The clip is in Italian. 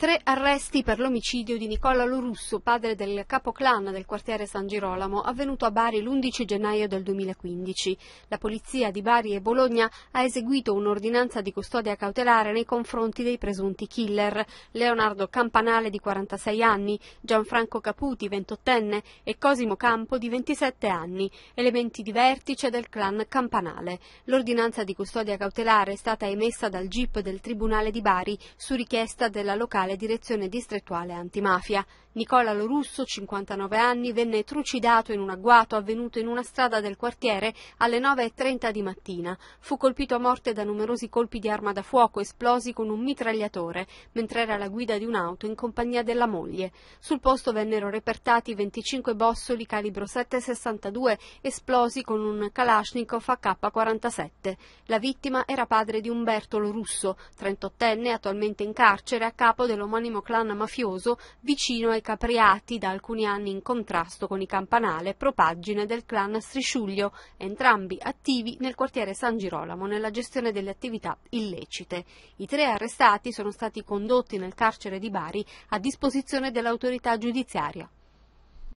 Tre arresti per l'omicidio di Nicola Lorusso, padre del capoclan del quartiere San Girolamo, avvenuto a Bari l'11 gennaio del 2015. La polizia di Bari e Bologna ha eseguito un'ordinanza di custodia cautelare nei confronti dei presunti killer Leonardo Campanale di 46 anni, Gianfranco Caputi, 28enne e Cosimo Campo di 27 anni, elementi di vertice del clan Campanale. L'ordinanza di custodia cautelare è stata emessa dal GIP del Tribunale di Bari su richiesta della locale speciale direzione distrettuale antimafia. Nicola Lorusso, 59 anni, venne trucidato in un agguato avvenuto in una strada del quartiere alle 9.30 di mattina. Fu colpito a morte da numerosi colpi di arma da fuoco esplosi con un mitragliatore, mentre era alla guida di un'auto in compagnia della moglie. Sul posto vennero repertati 25 bossoli calibro 7,62 esplosi con un Kalashnikov AK-47. La vittima era padre di Umberto Lorusso, 38enne attualmente in carcere a capo del dell'omonimo clan mafioso vicino ai Capriati da alcuni anni in contrasto con i Campanale, propaggine del clan Strisciuglio, entrambi attivi nel quartiere San Girolamo nella gestione delle attività illecite. I tre arrestati sono stati condotti nel carcere di Bari a disposizione dell'autorità giudiziaria.